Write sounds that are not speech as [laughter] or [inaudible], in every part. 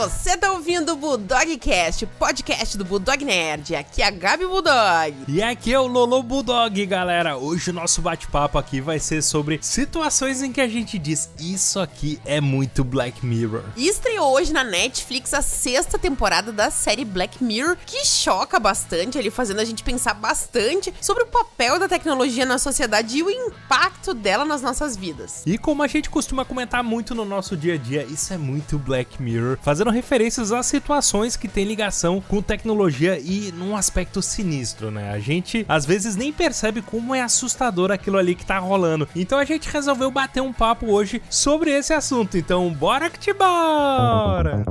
Você tá ouvindo o Bulldogcast, podcast do Bulldog Nerd. Aqui é a Gabi Bulldog. E aqui é o Lolo Bulldog, galera. Hoje o nosso bate-papo aqui vai ser sobre situações em que a gente diz isso aqui é muito Black Mirror. E estreou hoje na Netflix a sexta temporada da série Black Mirror, que choca bastante, ali fazendo a gente pensar bastante sobre o papel da tecnologia na sociedade e o impacto dela nas nossas vidas. E como a gente costuma comentar muito no nosso dia a dia, isso é muito Black Mirror, fazendo referências a situações que têm ligação com tecnologia e num aspecto sinistro, né? A gente às vezes nem percebe como é assustador aquilo ali que tá rolando. Então a gente resolveu bater um papo hoje sobre esse assunto. Então, bora que te bora!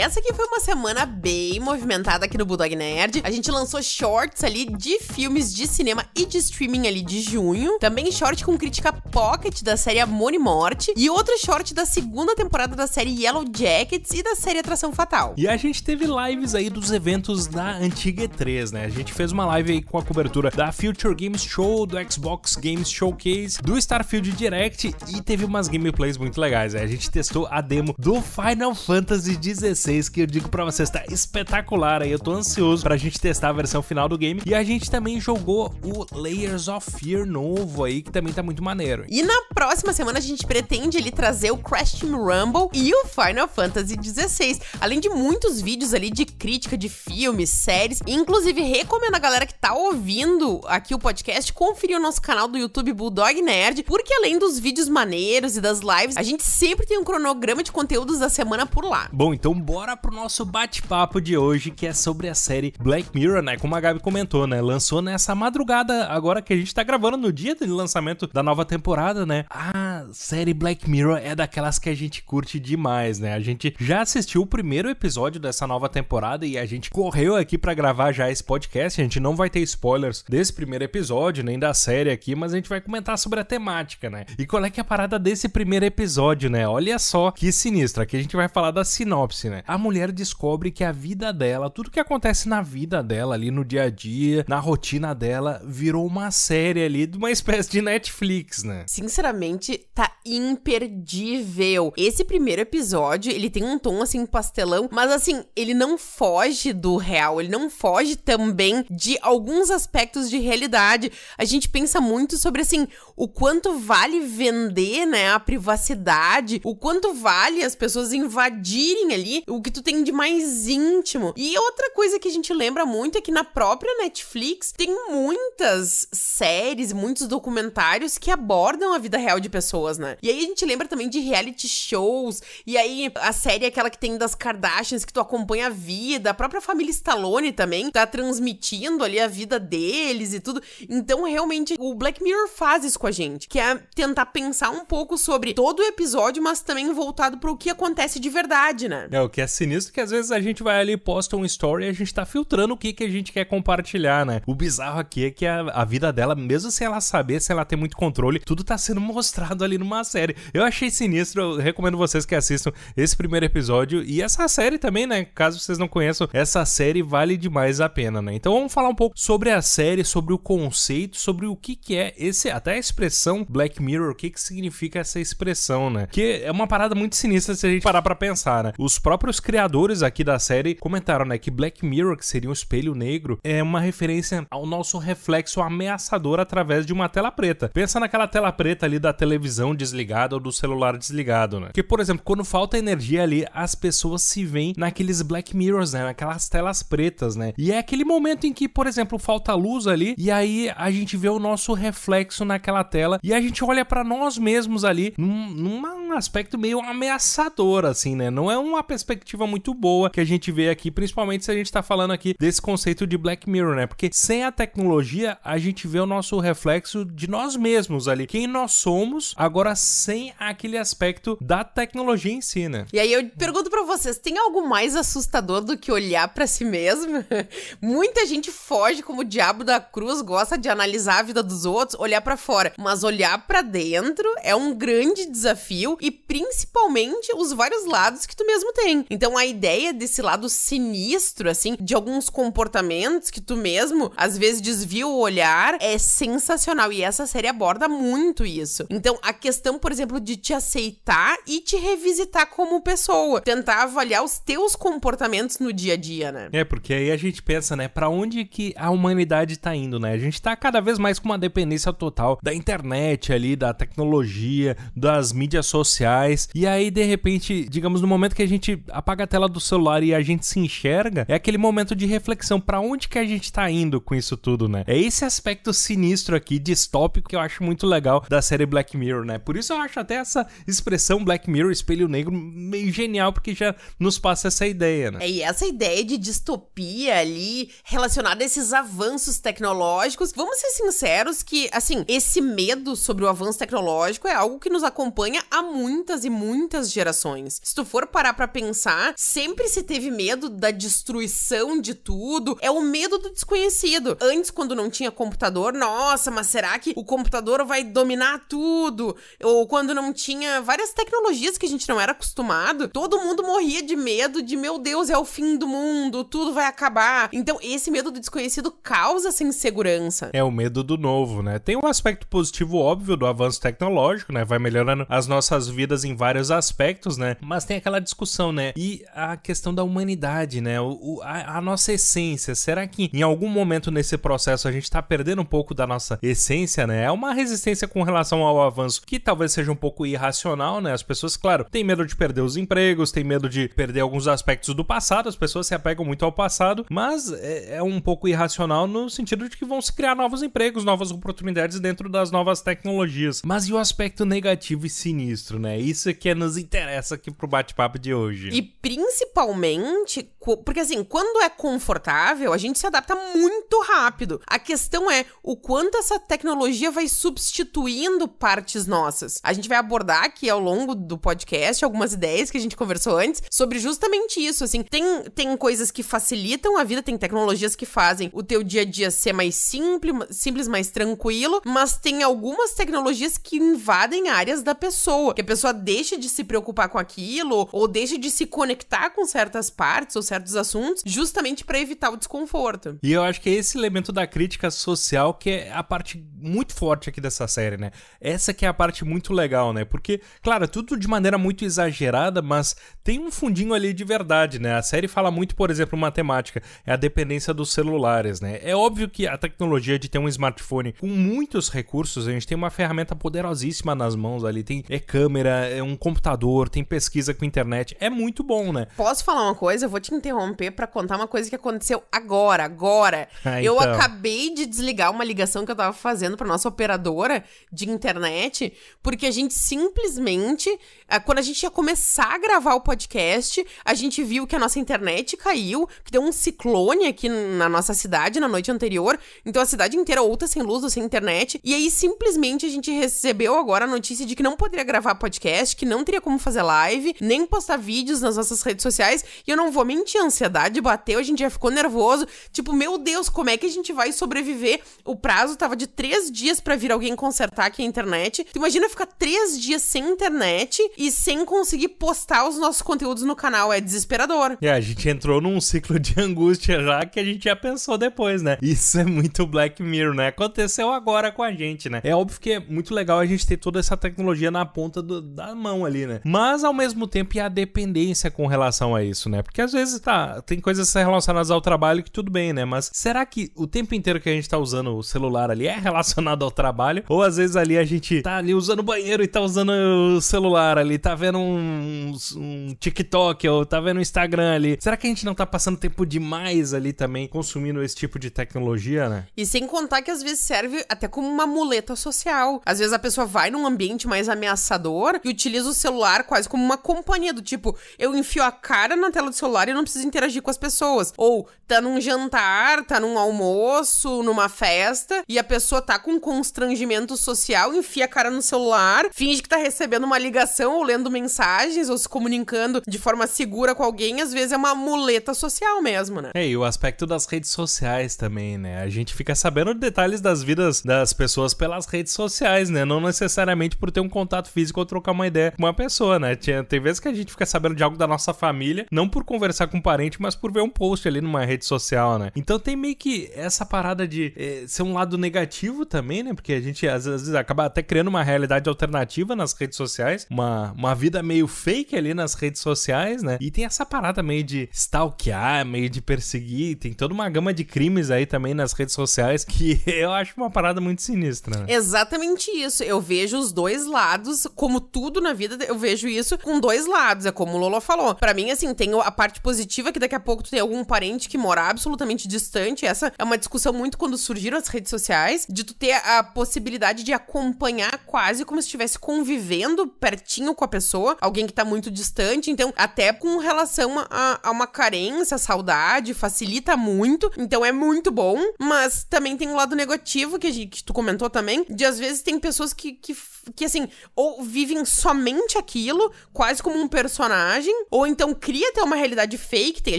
essa aqui foi uma semana bem movimentada aqui no Bulldog Nerd. A gente lançou shorts ali de filmes de cinema e de streaming ali de junho. Também short com crítica pocket da série Amor e Morte. E outro short da segunda temporada da série Yellow Jackets e da série Atração Fatal. E a gente teve lives aí dos eventos da antiga E3, né? A gente fez uma live aí com a cobertura da Future Games Show, do Xbox Games Showcase, do Starfield Direct e teve umas gameplays muito legais. Né? A gente testou a demo do Final Fantasy 16 que eu digo pra vocês, tá espetacular aí, eu tô ansioso pra gente testar a versão final do game. E a gente também jogou o Layers of Fear novo aí, que também tá muito maneiro. E na próxima semana a gente pretende ele trazer o Crash Team Rumble e o Final Fantasy 16 além de muitos vídeos ali de crítica de filmes, séries, inclusive recomendo a galera que tá ouvindo aqui o podcast conferir o nosso canal do YouTube Bulldog Nerd, porque além dos vídeos maneiros e das lives, a gente sempre tem um cronograma de conteúdos da semana por lá. Bom, então boa bora pro nosso bate-papo de hoje, que é sobre a série Black Mirror, né? Como a Gabi comentou, né? Lançou nessa madrugada, agora que a gente tá gravando no dia do lançamento da nova temporada, né? Ah, a série Black Mirror é daquelas que a gente curte demais, né? A gente já assistiu o primeiro episódio dessa nova temporada e a gente correu aqui para gravar já esse podcast. A gente não vai ter spoilers desse primeiro episódio, nem da série aqui, mas a gente vai comentar sobre a temática, né? E qual é que é a parada desse primeiro episódio, né? Olha só que sinistra, que a gente vai falar da sinopse, né? A mulher descobre que a vida dela, tudo que acontece na vida dela ali no dia a dia, na rotina dela, virou uma série ali de uma espécie de Netflix, né? Sinceramente, tá imperdível. Esse primeiro episódio, ele tem um tom assim pastelão, mas assim, ele não foge do real, ele não foge também de alguns aspectos de realidade. A gente pensa muito sobre assim, o quanto vale vender, né, a privacidade, o quanto vale as pessoas invadirem ali o que tu tem de mais íntimo. E outra coisa que a gente lembra muito é que na própria Netflix tem muitas séries, muitos documentários que abordam a vida real de pessoas pessoas, né? E aí a gente lembra também de reality shows, e aí a série é aquela que tem das Kardashians, que tu acompanha a vida, a própria família Stallone também tá transmitindo ali a vida deles e tudo. Então, realmente, o Black Mirror faz isso com a gente, que é tentar pensar um pouco sobre todo o episódio, mas também voltado pro que acontece de verdade, né? É, o que é sinistro é que às vezes a gente vai ali e posta um story e a gente tá filtrando o que, que a gente quer compartilhar, né? O bizarro aqui é que a, a vida dela, mesmo sem ela saber, sem ela ter muito controle, tudo tá sendo [laughs] mostrado ali ali numa série. Eu achei sinistro, eu recomendo vocês que assistam esse primeiro episódio e essa série também, né? Caso vocês não conheçam, essa série vale demais a pena, né? Então vamos falar um pouco sobre a série, sobre o conceito, sobre o que que é esse, até a expressão Black Mirror, o que que significa essa expressão, né? Que é uma parada muito sinistra se a gente parar pra pensar, né? Os próprios criadores aqui da série comentaram, né, que Black Mirror, que seria um espelho negro, é uma referência ao nosso reflexo ameaçador através de uma tela preta. Pensa naquela tela preta ali da televisão televisão desligada ou do celular desligado, né? Porque, por exemplo, quando falta energia ali, as pessoas se veem naqueles Black Mirrors, né? Naquelas telas pretas, né? E é aquele momento em que, por exemplo, falta luz ali e aí a gente vê o nosso reflexo naquela tela e a gente olha para nós mesmos ali num, num aspecto meio ameaçador, assim, né? Não é uma perspectiva muito boa que a gente vê aqui, principalmente se a gente tá falando aqui desse conceito de Black Mirror, né? Porque sem a tecnologia a gente vê o nosso reflexo de nós mesmos ali, quem nós somos agora agora sem aquele aspecto da tecnologia em si, né? E aí eu pergunto para vocês, tem algo mais assustador do que olhar para si mesmo? [laughs] Muita gente foge como o diabo da cruz, gosta de analisar a vida dos outros, olhar para fora, mas olhar para dentro é um grande desafio e principalmente os vários lados que tu mesmo tem. Então a ideia desse lado sinistro assim de alguns comportamentos que tu mesmo às vezes desvia o olhar é sensacional e essa série aborda muito isso. Então aqui questão, por exemplo, de te aceitar e te revisitar como pessoa. Tentar avaliar os teus comportamentos no dia a dia, né? É, porque aí a gente pensa, né, para onde que a humanidade tá indo, né? A gente tá cada vez mais com uma dependência total da internet ali, da tecnologia, das mídias sociais. E aí, de repente, digamos, no momento que a gente apaga a tela do celular e a gente se enxerga, é aquele momento de reflexão para onde que a gente tá indo com isso tudo, né? É esse aspecto sinistro aqui, distópico, que eu acho muito legal da série Black Mirror, né? né? Por isso eu acho até essa expressão Black Mirror, espelho negro, meio genial, porque já nos passa essa ideia, né? É, e essa ideia de distopia ali, relacionada a esses avanços tecnológicos. Vamos ser sinceros que, assim, esse medo sobre o avanço tecnológico é algo que nos acompanha há muitas e muitas gerações. Se tu for parar pra pensar, sempre se teve medo da destruição de tudo, é o medo do desconhecido. Antes, quando não tinha computador, nossa, mas será que o computador vai dominar tudo? ou quando não tinha várias tecnologias que a gente não era acostumado, todo mundo morria de medo de, meu Deus, é o fim do mundo, tudo vai acabar. Então, esse medo do desconhecido causa essa insegurança. É o medo do novo, né? Tem um aspecto positivo óbvio do avanço tecnológico, né? Vai melhorando as nossas vidas em vários aspectos, né? Mas tem aquela discussão, né? E a questão da humanidade, né? O, a, a nossa essência. Será que em algum momento nesse processo a gente tá perdendo um pouco da nossa essência, né? É uma resistência com relação ao avanço que talvez seja um pouco irracional, né? As pessoas, claro, têm medo de perder os empregos, têm medo de perder alguns aspectos do passado, as pessoas se apegam muito ao passado, mas é, é um pouco irracional no sentido de que vão se criar novos empregos, novas oportunidades dentro das novas tecnologias. Mas e o aspecto negativo e sinistro, né? Isso é que nos interessa aqui pro bate-papo de hoje. E principalmente, porque assim, quando é confortável, a gente se adapta muito rápido. A questão é o quanto essa tecnologia vai substituindo partes nossas. A gente vai abordar aqui ao longo do podcast algumas ideias que a gente conversou antes sobre justamente isso. Assim, tem, tem coisas que facilitam a vida, tem tecnologias que fazem o teu dia a dia ser mais simples, simples, mais tranquilo, mas tem algumas tecnologias que invadem áreas da pessoa, que a pessoa deixa de se preocupar com aquilo ou deixa de se conectar com certas partes ou certos assuntos, justamente para evitar o desconforto. E eu acho que é esse elemento da crítica social que é a parte muito forte aqui dessa série, né? Essa que é a parte parte muito legal, né? Porque, claro, é tudo de maneira muito exagerada, mas tem um fundinho ali de verdade, né? A série fala muito, por exemplo, matemática, é a dependência dos celulares, né? É óbvio que a tecnologia de ter um smartphone com muitos recursos, a gente tem uma ferramenta poderosíssima nas mãos ali, tem é câmera, é um computador, tem pesquisa com internet, é muito bom, né? Posso falar uma coisa? Eu vou te interromper para contar uma coisa que aconteceu agora, agora. [laughs] Ah, então. Eu acabei de desligar uma ligação que eu tava fazendo para nossa operadora de internet porque a gente simplesmente, ah, quando a gente ia começar a gravar o podcast, a gente viu que a nossa internet caiu, que deu um ciclone aqui na nossa cidade na noite anterior. Então a cidade inteira outra sem luz ou sem internet. E aí simplesmente a gente recebeu agora a notícia de que não poderia gravar podcast, que não teria como fazer live, nem postar vídeos nas nossas redes sociais. E eu não vou mentir, a ansiedade bateu, a gente já ficou nervoso. Tipo, meu Deus, como é que a gente vai sobreviver? O prazo tava de três dias para vir alguém consertar aqui a internet. Tem Imagina ficar três dias sem internet e sem conseguir postar os nossos conteúdos no canal. É desesperador. É, a gente entrou num ciclo de [laughs] angústia já que a gente já pensou depois, né? Isso é muito Black Mirror, né? Aconteceu agora com a gente, né? É óbvio que é muito legal a gente ter toda essa tecnologia na ponta do, da mão ali, né? Mas ao mesmo tempo e a dependência com relação a isso, né? Porque às vezes tá, tem coisas relacionadas ao trabalho que tudo bem, né? Mas será que o tempo inteiro que a gente tá usando o celular ali é [laughs] relacionado ao trabalho? Ou às vezes ali a gente tá ali usando o banheiro e tá usando o celular ali, tá vendo um, um TikTok ou tá vendo o um Instagram ali. Será que a gente não tá passando tempo demais ali também consumindo esse tipo de tecnologia, né? E sem contar que às vezes serve até como uma muleta social. Às vezes a pessoa vai num ambiente mais ameaçador e utiliza o celular quase como uma companhia do tipo, eu enfio a cara na tela do celular e não preciso interagir com as pessoas. Ou tá num jantar, tá num almoço, numa festa e a pessoa tá com um constrangimento social, enfia a cara no celular, finge que tá recebendo uma ligação ou lendo mensagens ou se comunicando de forma segura com alguém, às vezes é uma muleta social mesmo, né? É, e o aspecto das redes sociais também, né? A gente fica sabendo detalhes das vidas das pessoas pelas redes sociais, né? Não necessariamente por ter um contato físico ou trocar uma ideia com uma pessoa, né? Tem vezes que a gente fica sabendo de algo da nossa família, não por conversar com um parente, mas por ver um post ali numa rede social, né? Então tem meio que essa parada de é, ser um lado negativo também, né? Porque a gente às vezes acaba até criando uma realidade alternativa nas redes sociais, uma, uma vida meio fake ali nas redes sociais, né? E tem essa parada meio de stalkear, meio de perseguir, tem toda uma gama de crimes aí também nas redes sociais [laughs] que eu acho uma parada muito sinistra. Né? Exatamente isso. Eu vejo os dois lados, como tudo na vida, eu vejo isso com dois lados. É como o Lolo falou. Para mim, assim, tem a parte positiva que daqui a pouco tu tem algum parente que mora absolutamente distante. Essa é uma discussão muito quando surgiram as redes sociais, de tu ter a possibilidade de acompanhar quase como se estivesse convivendo pertinho com a pessoa, alguém que tá muito distante. Então, até com relação a, a uma carência, saudade, facilita muito. Então, é muito bom. Mas também tem um lado negativo que, a gente, que tu comentou também, de às vezes tem pessoas que, que, que assim, ou vivem somente aquilo, quase como um personagem, ou então cria até uma realidade fake. Tem, a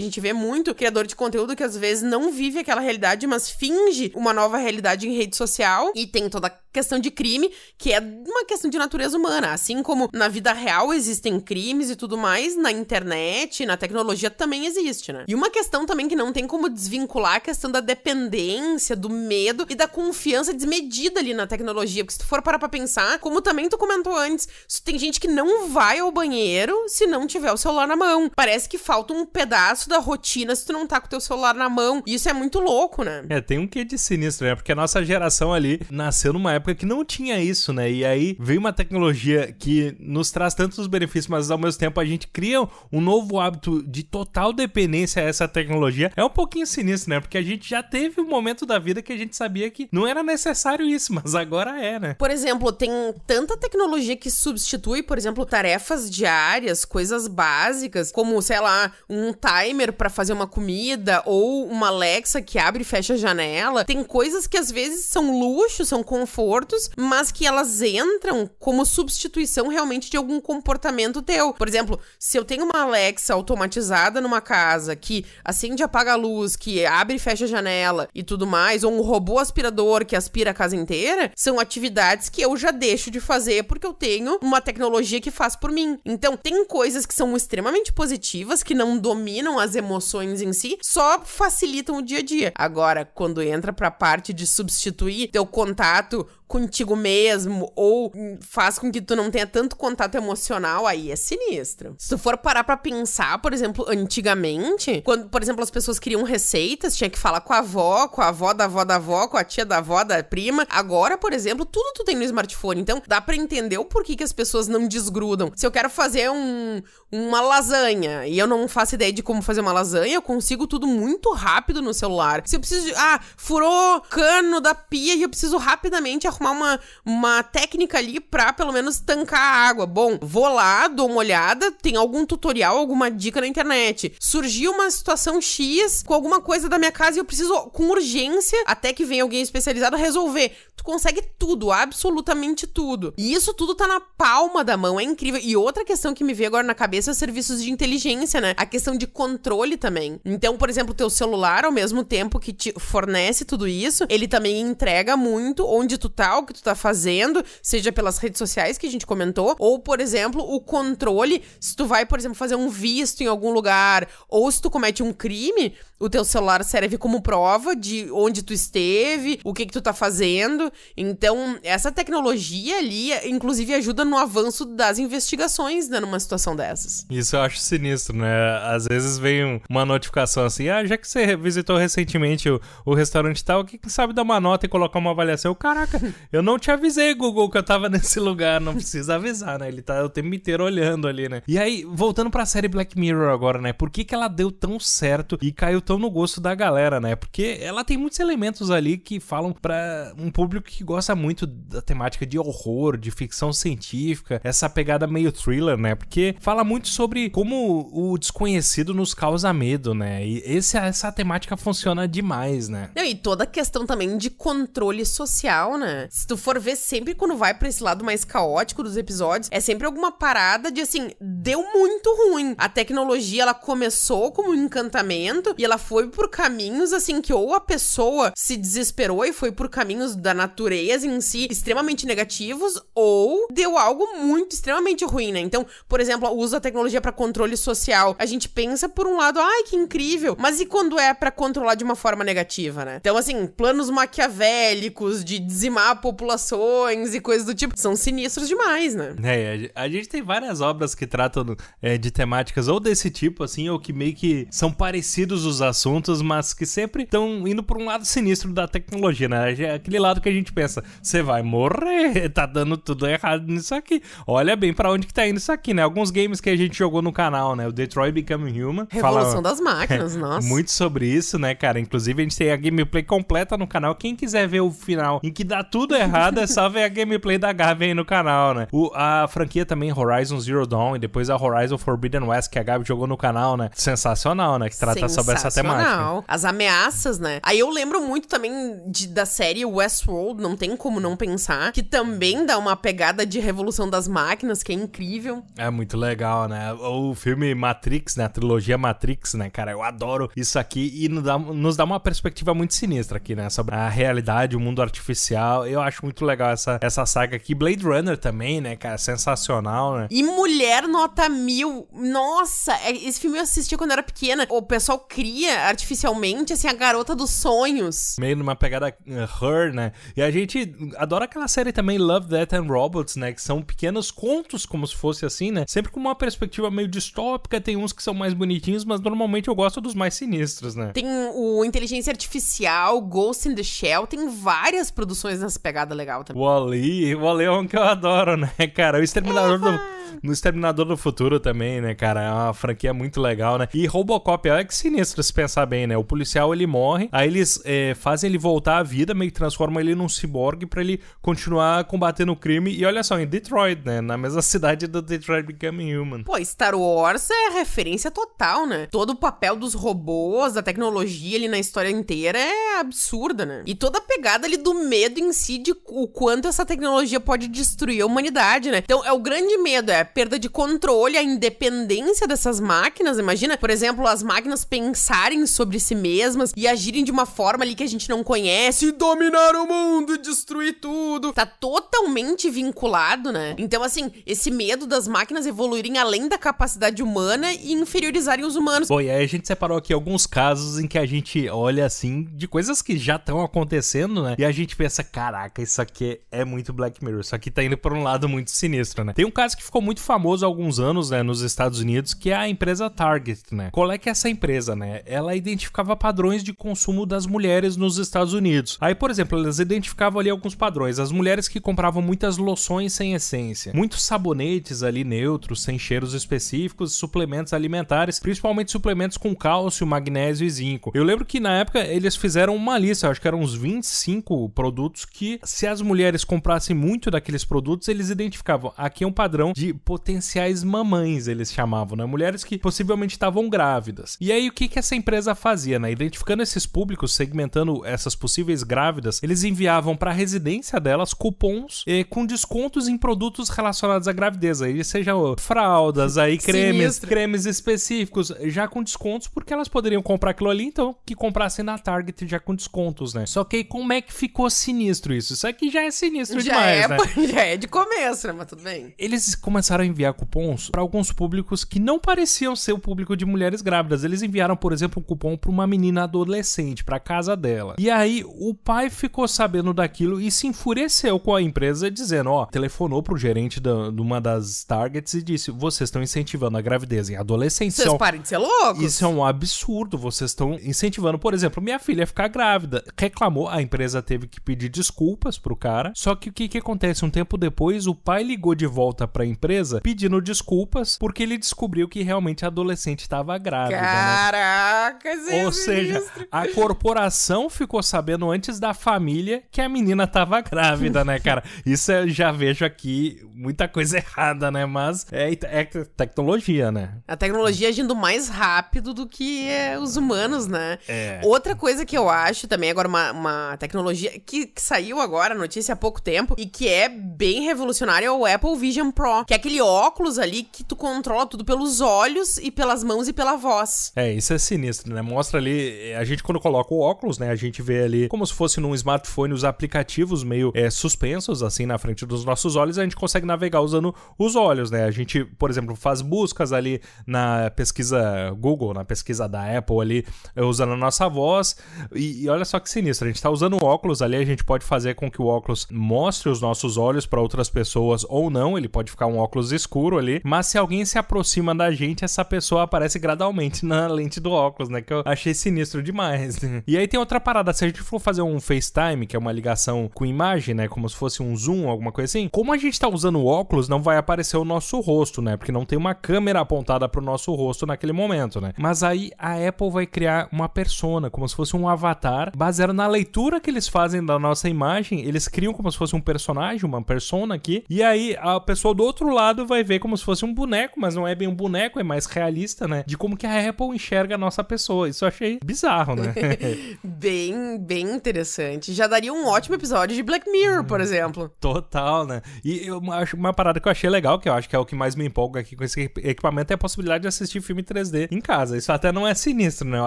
gente vê muito criador de conteúdo que às vezes não vive aquela realidade, mas finge uma nova realidade em rede social. E tem toda a questão de crime, que é uma questão de natureza humana. Assim como na vida real existem crimes e tudo mais, na internet, na tecnologia também existe, né? E uma questão também que não tem como desvincular a questão da dependência, do medo e da confiança desmedida ali na tecnologia. Porque se tu for parar pra pensar, como também tu comentou antes, tem gente que não vai ao banheiro se não tiver o celular na mão. Parece que falta um pedaço da rotina se tu não tá com o teu celular na mão. E isso é muito louco, né? É, tem um quê de sinistro, né? Porque a nossa geração ali nasceu numa época que não tinha isso, né? E aí vem uma tecnologia que nos traz tantos benefícios, mas ao mesmo tempo a gente cria um novo hábito de total dependência a essa tecnologia. É um pouquinho sinistro, né? Porque a gente já teve um momento da vida que a gente sabia que não era necessário isso, mas agora é, né? Por exemplo, tem tanta tecnologia que substitui, por exemplo, tarefas diárias, coisas básicas, como, sei lá, um timer para fazer uma comida ou uma Alexa que abre e fecha a janela. Tem coisas que às vezes são luxo, são confortos, mas que elas entram como substituição realmente de algum comportamento teu. Por exemplo, se eu tenho uma Alexa automatizada numa casa que acende e apaga a luz, que abre e fecha a janela e tudo mais, ou um robô aspirador que aspira a casa inteira, são atividades que eu já deixo de fazer porque eu tenho uma tecnologia que faz por mim. Então, tem coisas que são extremamente positivas, que não dominam as emoções em si, só facilitam o dia a dia. Agora, quando entra pra parte de substituir teu contato contigo mesmo ou faz com que tu não tenha tanto contato emocional, aí é sinistro. Se tu for parar pra pensar, por exemplo, antigamente, quando, por exemplo, as pessoas queriam receitas, tinha que falar com a avó, com a avó da avó da avó, com a tia da avó da prima. Agora, por exemplo, tudo tu tem no smartphone. Então, dá para entender o porquê que as pessoas não desgrudam. Se eu quero fazer um, uma lasanha e eu não faço ideia de como fazer uma lasanha, eu consigo tudo muito rápido no celular. Se eu preciso. De, ah, furou cano da pia e eu preciso rapidamente arrumar uma, uma técnica ali pra pelo menos tancar a água. Bom, vou lá, dou uma olhada, tem algum tutorial, alguma dica na internet. Surgiu uma situação X com alguma coisa da minha casa e eu preciso, com urgência, até que venha alguém especializado resolver. Tu consegue tudo, absolutamente tudo. E isso tudo tá na palma da mão, é incrível. E outra questão que me veio agora na cabeça é os serviços de inteligência, né? A questão de controle também. Então, por exemplo, teu celular, ao mesmo tempo que te fornece tudo isso, ele também entrega muito onde tu tá que tu tá fazendo, seja pelas redes sociais que a gente comentou, ou, por exemplo, o controle, se tu vai, por exemplo, fazer um visto em algum lugar, ou se tu comete um crime, o teu celular serve como prova de onde tu esteve, o que que tu tá fazendo. Então, essa tecnologia ali, inclusive, ajuda no avanço das investigações, né, numa situação dessas. Isso eu acho sinistro, né? Às vezes vem uma notificação assim, ah, já que você visitou recentemente o, o restaurante tal, que, que sabe dar uma nota e colocar uma avaliação? Eu, Caraca, eu não te avisei, Google, que eu tava [laughs] nesse lugar. Não precisa avisar, né? Ele tá o tempo inteiro olhando ali, né? E aí, voltando pra série Black Mirror agora, né? Por que, que ela deu tão certo e caiu tão no gosto da galera, né? Porque ela tem muitos elementos ali que falam para um público que gosta muito da temática de horror, de ficção científica, essa pegada meio thriller, né? Porque fala muito sobre como o desconhecido nos causa medo, né? E esse, essa temática funciona demais, né? e toda a questão também de controle social, né? Se tu for ver sempre quando vai pra esse lado mais caótico dos episódios, é sempre alguma parada de assim, deu muito ruim. A tecnologia, ela começou como um encantamento e ela foi por caminhos assim que ou a pessoa se desesperou e foi por caminhos da natureza em si extremamente negativos ou deu algo muito extremamente ruim, né? Então, por exemplo, o uso da tecnologia para controle social. A gente pensa por um lado, ai, que incrível, mas e quando é para controlar de uma forma negativa, né? Então, assim, planos maquiavélicos de dizimar populações e coisas do tipo. São sinistros demais, né? É, a gente tem várias obras que tratam é, de temáticas ou desse tipo, assim, ou que meio que são parecidos os assuntos, mas que sempre estão indo por um lado sinistro da tecnologia, né? É aquele lado que a gente pensa, você vai morrer, [laughs] tá dando tudo errado nisso aqui. Olha bem para onde que tá indo isso aqui, né? Alguns games que a gente jogou no canal, né? O Detroit Become Human. Revolução fala, das máquinas, [laughs] é, nossa. Muito sobre isso, né, cara? Inclusive a gente tem a gameplay completa no canal. Quem quiser ver o final em que dá tudo tudo errado, é só ver a gameplay da Gabi aí no canal, né? O, a franquia também Horizon Zero Dawn e depois a Horizon Forbidden West que a Gabi jogou no canal, né? Sensacional, né? Que trata sobre essa temática. As ameaças, né? Aí eu lembro muito também de, da série Westworld, não tem como não pensar, que também dá uma pegada de revolução das máquinas, que é incrível. É muito legal, né? O filme Matrix, né? A trilogia Matrix, né, cara? Eu adoro isso aqui e nos dá, nos dá uma perspectiva muito sinistra aqui, né? Sobre a realidade, o mundo artificial. Eu eu acho muito legal essa, essa saga aqui. Blade Runner também, né, cara? Sensacional, né? E Mulher Nota Mil. Nossa, é, esse filme eu assisti quando era pequena. O pessoal cria artificialmente, assim, a garota dos sonhos. Meio numa pegada eh, her, né? E a gente adora aquela série também, Love, Death and Robots, né? Que são pequenos contos, como se fosse assim, né? Sempre com uma perspectiva meio distópica. Tem uns que são mais bonitinhos, mas normalmente eu gosto dos mais sinistros, né? Tem o Inteligência Artificial, Ghost in the Shell. Tem várias produções nessa pegada legal também. O Ali, o Ali é um que eu adoro, né, cara? O Exterminador do. No Exterminador do Futuro também, né, cara? É uma franquia muito legal, né? E Robocop, olha que sinistro se pensar bem, né? O policial ele morre, aí eles é, fazem ele voltar à vida, meio que transformam ele num ciborgue para ele continuar combatendo o crime. E olha só, em Detroit, né? Na mesma cidade do Detroit Become Human. Pô, Star Wars é referência total, né? Todo o papel dos robôs, da tecnologia ali na história inteira é absurda, né? E toda a pegada ali do medo em si decide o quanto essa tecnologia pode destruir a humanidade, né? Então, é o grande medo, é a perda de controle, a independência dessas máquinas. Imagina, por exemplo, as máquinas pensarem sobre si mesmas e agirem de uma forma ali que a gente não conhece, dominar o mundo, destruir tudo. Tá totalmente vinculado, né? Então, assim, esse medo das máquinas evoluírem além da capacidade humana e inferiorizarem os humanos. Bom, e aí a gente separou aqui alguns casos em que a gente olha assim de coisas que já estão acontecendo, né? E a gente pensa, cara, caraca, isso aqui é muito Black Mirror. Isso aqui tá indo por um lado muito sinistro, né? Tem um caso que ficou muito famoso há alguns anos, né, nos Estados Unidos, que é a empresa Target, né? Qual é que é essa empresa, né? Ela identificava padrões de consumo das mulheres nos Estados Unidos. Aí, por exemplo, elas identificavam ali alguns padrões. As mulheres que compravam muitas loções sem essência, muitos sabonetes ali neutros, sem cheiros específicos, suplementos alimentares, principalmente suplementos com cálcio, magnésio e zinco. Eu lembro que na época eles fizeram uma lista, acho que eram uns 25 produtos que que se as mulheres comprassem muito daqueles produtos, eles identificavam. Aqui é um padrão de potenciais mamães, eles chamavam, né? Mulheres que possivelmente estavam grávidas. E aí, o que, que essa empresa fazia, né? Identificando esses públicos, segmentando essas possíveis grávidas, eles enviavam para a residência delas cupons eh, com descontos em produtos relacionados à gravidez. Aí, seja fraldas, aí [laughs] cremes, cremes específicos, já com descontos, porque elas poderiam comprar aquilo ali, então que comprassem na Target já com descontos, né? Só que aí, como é que ficou sinistro isso. Isso aqui já é sinistro já demais, é, né? [laughs] Já é de começo, né? Mas tudo bem. Eles começaram a enviar cupons para alguns públicos que não pareciam ser o público de mulheres grávidas. Eles enviaram, por exemplo, um cupom para uma menina adolescente, para casa dela. E aí o pai ficou sabendo daquilo e se enfureceu com a empresa, dizendo: ó, telefonou pro gerente da, de uma das targets e disse: vocês estão incentivando a gravidez em adolescência. Vocês é parem de ser loucos? Isso é um absurdo. Vocês estão incentivando, por exemplo, minha filha a ficar grávida. Reclamou, a empresa teve que pedir desculpa desculpas pro cara. Só que o que, que acontece? Um tempo depois, o pai ligou de volta pra empresa pedindo desculpas porque ele descobriu que realmente a adolescente estava grávida. Caraca, né? Ou seja, a corporação ficou sabendo antes da família que a menina estava grávida, né, cara? Isso eu já vejo aqui muita coisa errada, né? Mas é, é tecnologia, né? A tecnologia agindo mais rápido do que é, os humanos, né? É. Outra coisa que eu acho também, agora, uma, uma tecnologia que, que saiu saiu agora, notícia há pouco tempo, e que é bem revolucionário, é o Apple Vision Pro, que é aquele óculos ali que tu controla tudo pelos olhos e pelas mãos e pela voz. É, isso é sinistro, né? Mostra ali, eh, a gente quando coloca o óculos, né, a gente vê ali como se fosse num smartphone os aplicativos meio é, suspensos, assim, na frente dos nossos olhos, a gente consegue navegar usando os olhos, né? A gente, por exemplo, faz buscas ali na pesquisa Google, na pesquisa da Apple ali, eh, usando a nossa voz, e, e olha só que sinistro, a gente tá usando óculos ali, a gente pode fazer fazer com que o óculos mostre os nossos olhos para outras pessoas ou não, ele pode ficar um óculos escuro ali, mas se alguém se aproxima da gente, essa pessoa aparece gradualmente na lente do óculos, né? Que eu achei sinistro demais. [laughs] e aí tem outra parada, se a gente for fazer um FaceTime, que é uma ligação com imagem, né? Como se fosse um zoom, alguma coisa assim, como a gente tá usando o óculos, não vai aparecer o nosso rosto, né? Porque não tem uma câmera apontada para o nosso rosto naquele momento, né? Mas aí a Apple vai criar uma persona, como se fosse um avatar, baseado na leitura que eles fazem da nossa imagem imagem, eles criam como se fosse um personagem, uma persona aqui, e aí a pessoa do outro lado vai ver como se fosse um boneco, mas não é bem um boneco, é mais realista, né? De como que a Apple enxerga a nossa pessoa. Isso eu achei bizarro, né? [laughs] bem, bem interessante. Já daria um ótimo episódio de Black Mirror, por hum. exemplo. Total, né? E eu acho uma parada que eu achei legal, que eu acho que é o que mais me empolga aqui com esse equipamento, é a possibilidade de assistir filme 3D em casa. Isso até não é sinistro, né? Eu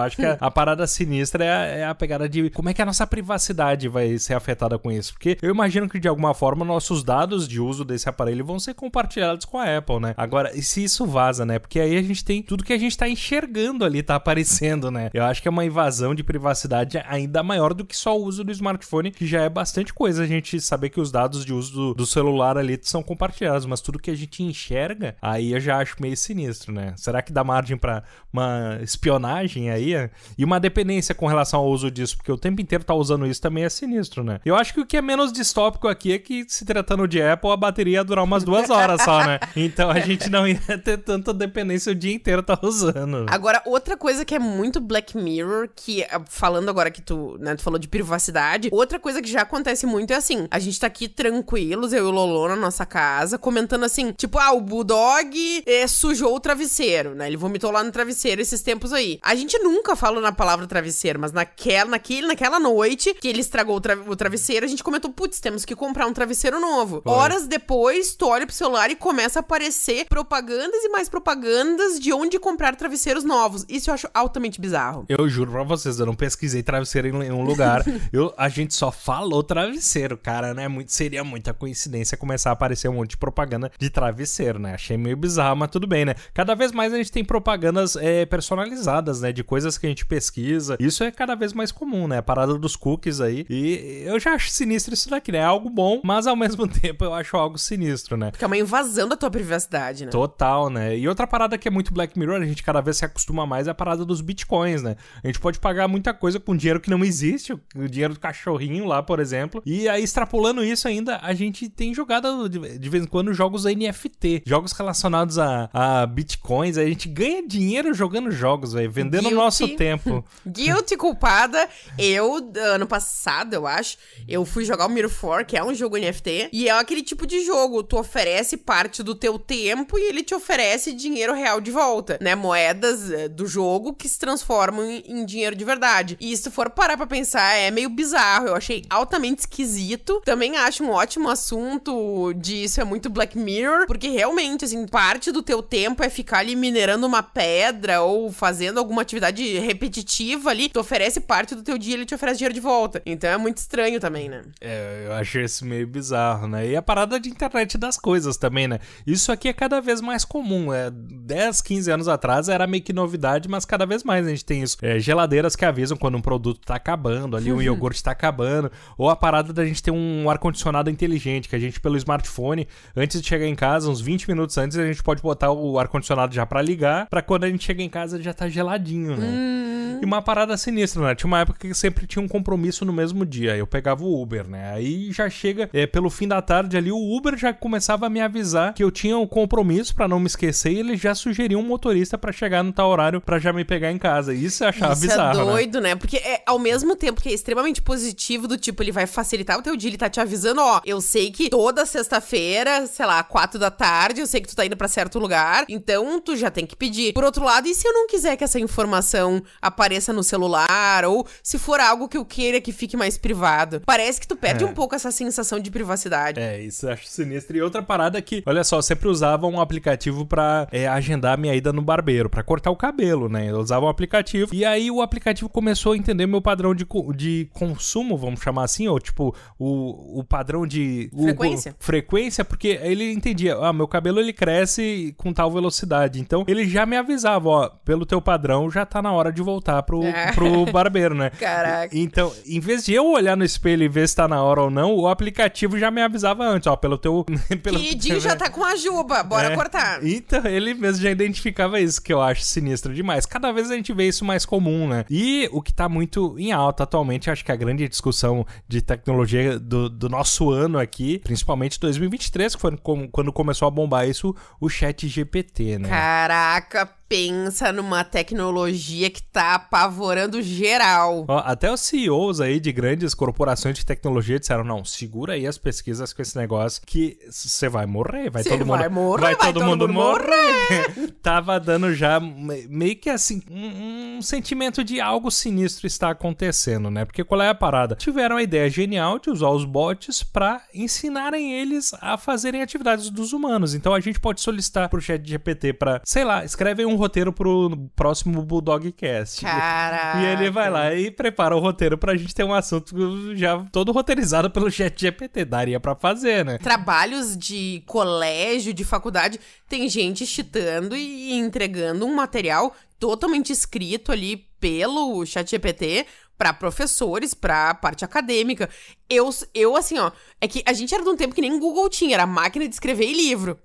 acho que a, [laughs] a parada sinistra é a, é a pegada de como é que a nossa privacidade vai ser afetada preocupada com isso, porque eu imagino que de alguma forma nossos dados de uso desse aparelho vão ser compartilhados com a Apple, né? Agora, e se isso vaza, né? Porque aí a gente tem tudo que a gente tá enxergando ali, tá aparecendo, né? Eu acho que é uma invasão de privacidade ainda maior do que só o uso do smartphone, que já é bastante coisa a gente saber que os dados de uso do, do celular ali são compartilhados, mas tudo que a gente enxerga, aí eu já acho meio sinistro, né? Será que dá margem para uma espionagem aí? E uma dependência com relação ao uso disso, porque o tempo inteiro tá usando isso também é sinistro, né? Eu acho que o que é menos distópico aqui é que, se tratando de Apple, a bateria ia durar umas duas horas só, né? [laughs] Então a gente não ia ter tanta dependência o dia inteiro tá usando. Agora, outra coisa que é muito Black Mirror, que ah, falando agora que tu, né, tu falou de privacidade, outra coisa que já acontece muito é assim: a gente tá aqui tranquilos, eu e o Lolo na nossa casa, comentando assim, tipo, ah, o Bulldog eh, sujou o travesseiro, né? Ele vomitou lá no travesseiro esses tempos aí. A gente nunca fala na palavra travesseiro, mas naquela, naquele, naquela noite que ele estragou o, tra o travesseiro travesseiro, a gente comentou, putz, temos que comprar um travesseiro novo. Foi. Horas depois, tu olha pro celular e começa a aparecer propagandas e mais propagandas de onde comprar travesseiros novos. Isso eu acho altamente bizarro. Eu juro pra vocês, eu não pesquisei travesseiro em nenhum lugar. [laughs] eu, a gente só falou travesseiro, cara, né? Muito, seria muita coincidência começar a aparecer um monte de propaganda de travesseiro, né? Achei meio bizarro, mas tudo bem, né? Cada vez mais a gente tem propagandas é, personalizadas, né? De coisas que a gente pesquisa. Isso é cada vez mais comum, né? A parada dos cookies aí. E eu já acho sinistro isso daqui, né? É algo bom, mas ao mesmo [laughs] tempo eu acho algo sinistro, né? Porque é uma invasão da tua privacidade, né? Total, né? E outra parada que é muito Black Mirror, a gente cada vez se acostuma mais, é a parada dos bitcoins, né? A gente pode pagar muita coisa com dinheiro que não existe, o dinheiro do cachorrinho lá, por exemplo. E aí, extrapolando isso ainda, a gente tem jogado de vez em quando jogos NFT, jogos relacionados a, a bitcoins. A gente ganha dinheiro jogando jogos, velho, vendendo o nosso tempo. [laughs] Guilty culpada. Eu, ano passado, eu acho, eu fui jogar o Mirror 4, que é um jogo NFT, e é aquele tipo de jogo, tu oferece parte do teu tempo e ele te oferece dinheiro real de volta, né? Moedas eh, do jogo que se transformam em, em, dinheiro de verdade. E se tu for parar pra pensar, é meio bizarro. Eu achei altamente esquisito. Também acho um ótimo assunto disso, é muito Black Mirror, porque realmente, assim, parte do teu tempo é ficar ali minerando uma pedra ou fazendo alguma atividade repetitiva ali. Tu oferece parte do teu dia e ele te oferece dinheiro de volta. Então é muito estranho também também, né? É, eu achei isso meio bizarro, né? E a parada de internet das coisas também, né? Isso aqui é cada vez mais comum. É, 10, 15 anos atrás era meio que novidade, mas cada vez mais a gente tem isso. É, geladeiras que avisam quando um produto tá acabando, ali um [laughs] iogurte tá acabando. Ou a parada da gente ter um ar-condicionado inteligente, que a gente, pelo smartphone, antes de chegar em casa, uns 20 minutos antes, a gente pode botar o ar-condicionado já para ligar, para quando a gente chega em casa já tá geladinho, né? Hum. E uma parada sinistra, né? Tinha uma época que sempre tinha um compromisso no mesmo dia. Eu pegava o Uber, né? Aí já chega, é, pelo fim da tarde ali, o Uber já começava a me avisar que eu tinha um compromisso para não me esquecer e ele já sugeriu um motorista para chegar no tal horário para já me pegar em casa. Isso eu achava Isso é bizarro. É doido, né? né? Porque é, ao mesmo tempo que é extremamente positivo, do tipo, ele vai facilitar o teu dia, ele tá te avisando, ó, eu sei que toda sexta-feira, sei lá, quatro da tarde, eu sei que tu tá indo para certo lugar, então tu já tem que pedir. Por outro lado, e se eu não quiser que essa informação apareça no celular, ou se for algo que eu queira que fique mais privado? parece que tu perde é. um pouco essa sensação de privacidade. É, isso eu acho sinistro. E outra parada é que, olha só, sempre usava um aplicativo pra é, agendar minha ida no barbeiro, pra cortar o cabelo, né? Eu usava um aplicativo. E aí o aplicativo começou a entender meu padrão de, de consumo, vamos chamar assim, ou tipo, o, o padrão de. O, frequência. O, frequência, porque ele entendia, ah, meu cabelo ele cresce com tal velocidade. Então ele já me avisava, ó, pelo teu padrão já tá na hora de voltar pro, é. pro barbeiro, né? [laughs] Caraca. Então, em vez de eu olhar no espelho ele ver se tá na hora ou não, o aplicativo já me avisava antes, ó, pelo teu... [laughs] pelo que já [laughs] tá com a juba, bora é. cortar. Então, ele mesmo já identificava isso, que eu acho sinistro demais. Cada vez a gente vê isso mais comum, né? E o que tá muito em alta atualmente, acho que a grande discussão de tecnologia do, do nosso ano aqui, principalmente 2023, que foi quando começou a bombar isso, o chat GPT, né? Caraca, pensa numa tecnologia que tá apavorando geral. até os CEOs aí de grandes corporações de tecnologia disseram: não, segura aí as pesquisas com esse negócio que você vai morrer, vai cê todo mundo. Vai morrer, vai, vai todo, todo, mundo, mundo morrer. morrer. [laughs] Tava dando já meio que assim, um, um, sentimento de algo sinistro está acontecendo, né? Porque qual é a parada? Tiveram a ideia genial de usar os bots para ensinarem eles a fazerem atividades dos humanos. Então a gente pode solicitar pro chat GPT para, sei lá, escreve um roteiro pro próximo Bulldog Cast. Caraca. E ele vai lá e prepara o roteiro pra gente ter um assunto já todo roteirizado pelo Chat GPT. Daria pra fazer, né? Trabalhos de colégio, de faculdade, tem gente chitando e entregando um material totalmente escrito ali pelo ChatGPT para professores, para parte acadêmica eu, eu, assim, ó, é que a gente era de um tempo que nem Google tinha, era máquina de escrever e livro.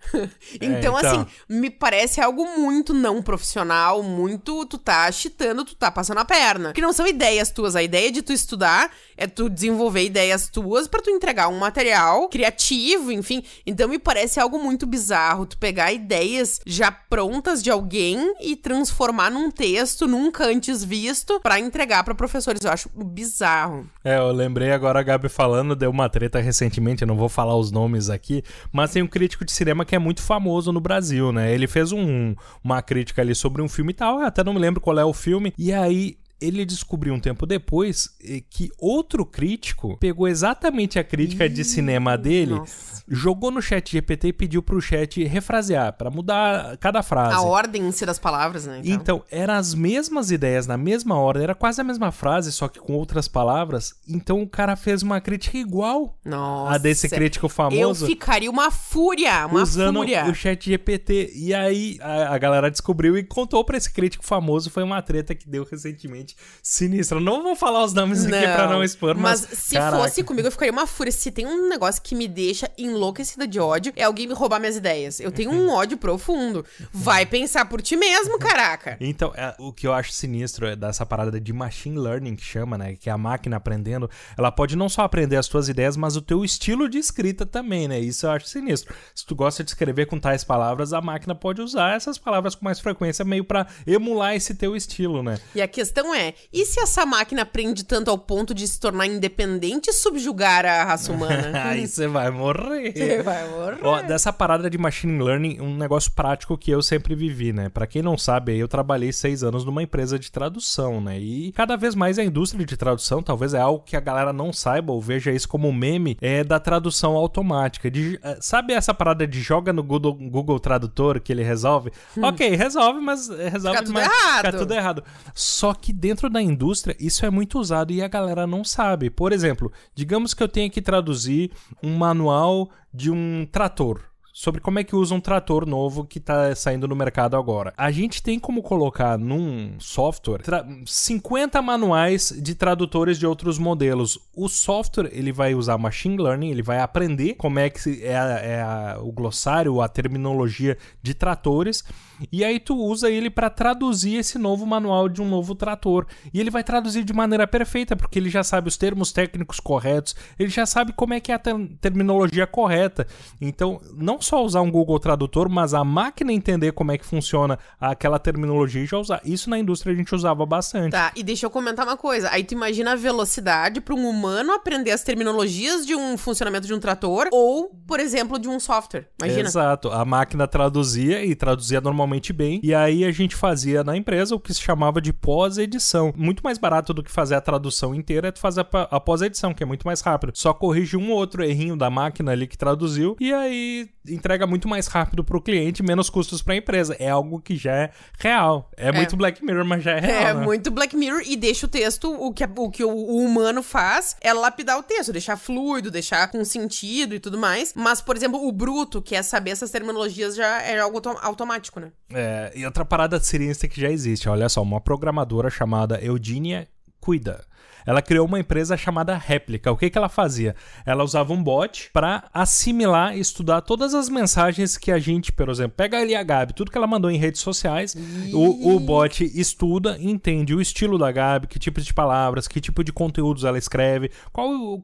então, [laughs] é, então, assim, então. me parece algo muito não profissional, muito tu tá chitando, tu tá passando a perna. Que não são ideias tuas, a ideia de tu estudar é tu desenvolver ideias tuas para tu entregar um material criativo, enfim. Então, me parece algo muito bizarro tu pegar ideias já prontas de alguém e transformar num texto nunca antes visto para entregar para professores. Eu acho bizarro. É, eu lembrei agora a Gabi falando, deu uma treta recentemente, eu não vou falar os nomes aqui, mas tem um crítico de cinema que é muito famoso no Brasil, né? Ele fez um, uma crítica ali sobre um filme e tal, até não me lembro qual é o filme, e aí ele descobriu um tempo depois eh, que outro crítico pegou exatamente a crítica Ih, de cinema dele, nossa. jogou no chat GPT e pediu pro chat refrasear, para mudar cada frase. A ordem em si das palavras, né? Então. então, eram as mesmas ideias, na mesma ordem, era quase a mesma frase, só que com outras palavras. Então o cara fez uma crítica igual nossa. a desse crítico famoso. Eu ficaria uma fúria, uma usando fúria. o chat GPT. E aí a, a galera descobriu e contou pra esse crítico famoso, foi uma treta que deu recentemente gente sinistra. Não vou falar os nomes não, aqui pra não expor, mas. Mas se caraca. fosse comigo, eu ficaria uma fúria. Se tem um negócio que me deixa enlouquecida de ódio, é alguém me roubar minhas ideias. Eu tenho um [laughs] ódio profundo. Vai pensar por ti mesmo, caraca. Então, é, o que eu acho sinistro é dessa parada de machine learning que chama, né? Que é a máquina aprendendo. Ela pode não só aprender as tuas ideias, mas o teu estilo de escrita também, né? Isso eu acho sinistro. Se tu gosta de escrever com tais palavras, a máquina pode usar essas palavras com mais frequência, meio para emular esse teu estilo, né? E a questão é: e se essa máquina prende tanto ao ponto de se tornar independente e subjugar a raça humana? [laughs] Aí você vai morrer. Você vai morrer. Ó, dessa parada de machine learning, um negócio prático que eu sempre vivi, né? Pra quem não sabe, eu trabalhei seis anos numa empresa de tradução, né? E cada vez mais a indústria de tradução, talvez é algo que a galera não saiba ou veja isso como meme, é da tradução automática. De, eh, sabe essa parada de joga no Google, Google Tradutor que ele resolve? Hum. Ok, resolve, mas eh, resolve, fica mas tudo errado. fica tudo errado. Só que dentro da indústria isso é muito usado e a galera não sabe. Por exemplo, digamos que eu tenha que traduzir um manual de um trator sobre como é que usa um trator novo que está saindo no mercado agora. A gente tem como colocar num software 50 manuais de tradutores de outros modelos. O software ele vai usar machine learning, ele vai aprender como é que é, a, é a, o glossário, a terminologia de tratores, e aí tu usa ele para traduzir esse novo manual de um novo trator. E ele vai traduzir de maneira perfeita, porque ele já sabe os termos técnicos corretos, ele já sabe como é que é a ter terminologia correta. Então, não só usar um Google Tradutor, mas a máquina entender como é que funciona aquela terminologia e já usar. Isso na indústria a gente usava bastante. Tá, e deixa eu comentar uma coisa. Aí tu imagina a velocidade para um humano aprender as terminologias de um funcionamento de um trator ou, por exemplo, de um software. Imagina. Exato. A máquina traduzia e traduzia normalmente bem. E aí a gente fazia na empresa o que se chamava de pós-edição. Muito mais barato do que fazer a tradução inteira é tu fazer a pós-edição, que é muito mais rápido. Só corrige um ou outro errinho da máquina ali que traduziu e aí entrega muito mais rápido para o cliente, menos custos para a empresa. É algo que já é real. É, é, muito Black Mirror, mas já é real. É né? muito Black Mirror e deixa o texto, o que, o que o humano faz é lapidar o texto, deixar fluido, deixar com sentido e tudo mais. Mas, por exemplo, o bruto, que é saber essas terminologias, já é algo autom automático, né? É, e outra parada de ciência que já existe. Olha só, uma programadora chamada Eugenia Cuida ela criou uma empresa chamada Réplica. O que, que ela fazia? Ela usava um bot para assimilar e estudar todas as mensagens que a gente, por exemplo, pega ali a Gabi, tudo que ela mandou em redes sociais, o, o bot estuda, entende o estilo da Gabi, que tipo de palavras, que tipo de conteúdos ela escreve, qual.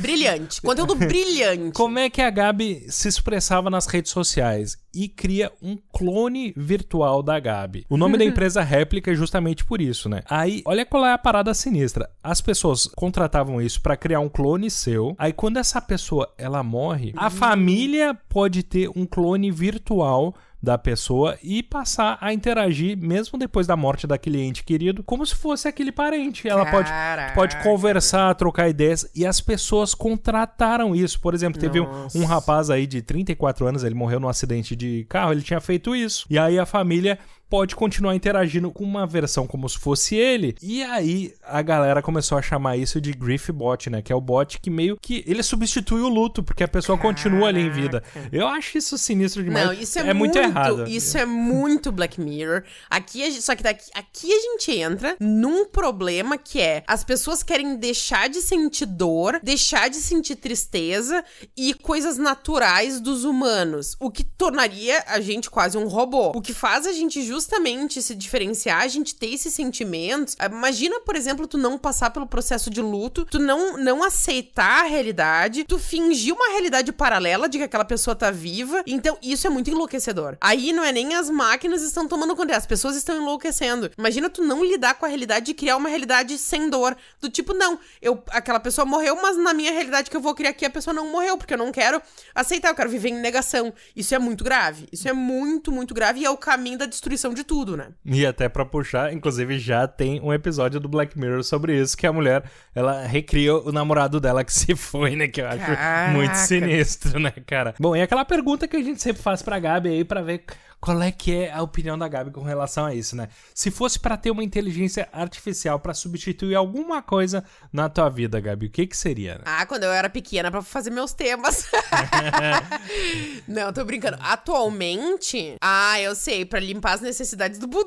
Brilhante. Conteúdo [laughs] brilhante. Como é que a Gabi se expressava nas redes sociais? E cria um clone virtual da Gabi. O nome da [laughs] empresa Réplica é justamente por isso, né? Aí, olha qual é a parada sinistra. As pessoas contratavam isso para criar um clone seu. Aí quando essa pessoa ela morre, a família pode ter um clone virtual da pessoa e passar a interagir mesmo depois da morte daquele ente querido, como se fosse aquele parente. Ela pode, pode conversar, trocar ideias e as pessoas contrataram isso. Por exemplo, teve um, um, rapaz aí de 34 anos, ele morreu num acidente de carro, ele tinha feito isso. E aí a família pode continuar interagindo com uma versão como se fosse ele. E aí a galera começou a chamar isso de Griff Bot, né? Que é o bot que meio que ele substitui o luto, porque a pessoa Caraca. continua ali em vida. Eu acho isso sinistro demais. Não, isso é, é muito, muito, errado. Isso é muito Black Mirror. Aqui a gente, só que daqui, aqui a gente entra num problema que é as pessoas querem deixar de sentir dor, deixar de sentir tristeza e coisas naturais dos humanos, o que tornaria a gente quase um robô. O que faz a gente justamente se diferenciar, a gente ter esses sentimentos. Ah, imagina, por exemplo, tu não passar pelo processo de luto, tu não, não aceitar a realidade, tu fingir uma realidade paralela de que aquela pessoa tá viva. Então, isso é muito enlouquecedor. Aí não é nem as máquinas estão tomando conta, é, as pessoas estão enlouquecendo. Imagina tu não lidar com a realidade e criar uma realidade sem dor. Do tipo, não, eu, aquela pessoa morreu, mas na minha realidade que eu vou criar aqui, a pessoa não morreu, porque eu não quero aceitar, eu quero viver em negação. Isso é muito grave. Isso é muito, muito grave e é o caminho da destruição de tudo, né? E até para puxar, inclusive já tem um episódio do Black Mirror sobre isso, que a mulher, ela recria o namorado dela que se foi, né? Que eu acho Caraca. muito sinistro, né, cara? Bom, e aquela pergunta que a gente sempre faz pra Gabi aí para ver qual é que é a opinião da Gabi com relação a isso, né? Se fosse para ter uma inteligência artificial para substituir alguma coisa na tua vida, Gabi, o que que seria? Né? Ah, quando eu era pequena para fazer meus temas. [laughs] Não, tô brincando. Atualmente, ah, eu sei, para limpar as necessidades do Bulldog.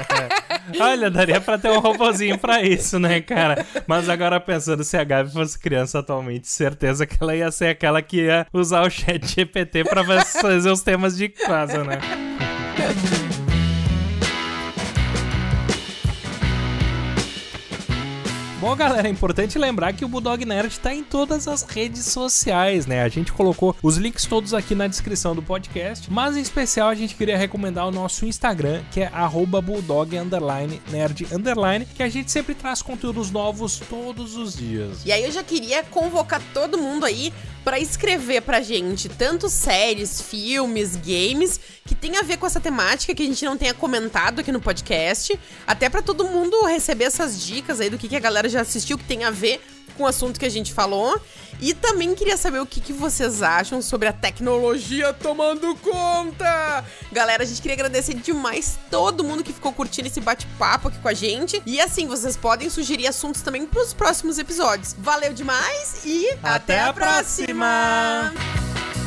[laughs] Olha, daria para ter um robozinho para isso, né, cara? Mas agora pensando se a Gabi fosse criança atualmente, certeza que ela ia ser aquela que ia usar o chat GPT para fazer os temas de casa, né? né? [laughs] Bom, galera, é importante lembrar que o Bulldog Nerd está em todas as redes sociais, né? A gente colocou os links todos aqui na descrição do podcast, mas em especial a gente queria recomendar o nosso Instagram, que é bulldog_nerd que a gente sempre traz conteúdos novos todos os dias. E aí eu já queria convocar todo mundo aí para escrever pra gente tanto séries, filmes, games que tem a ver com essa temática que a gente não tenha comentado aqui no podcast, até para todo mundo receber essas dicas aí do que, que a galera já assistiu que tem a ver com o assunto que a gente falou. E também queria saber o que, que, vocês acham sobre a tecnologia tomando conta. Galera, a gente queria agradecer demais todo mundo que ficou curtindo esse bate-papo aqui com a gente. E assim, vocês podem sugerir assuntos também para os próximos episódios. Valeu demais e até, até a próxima. próxima.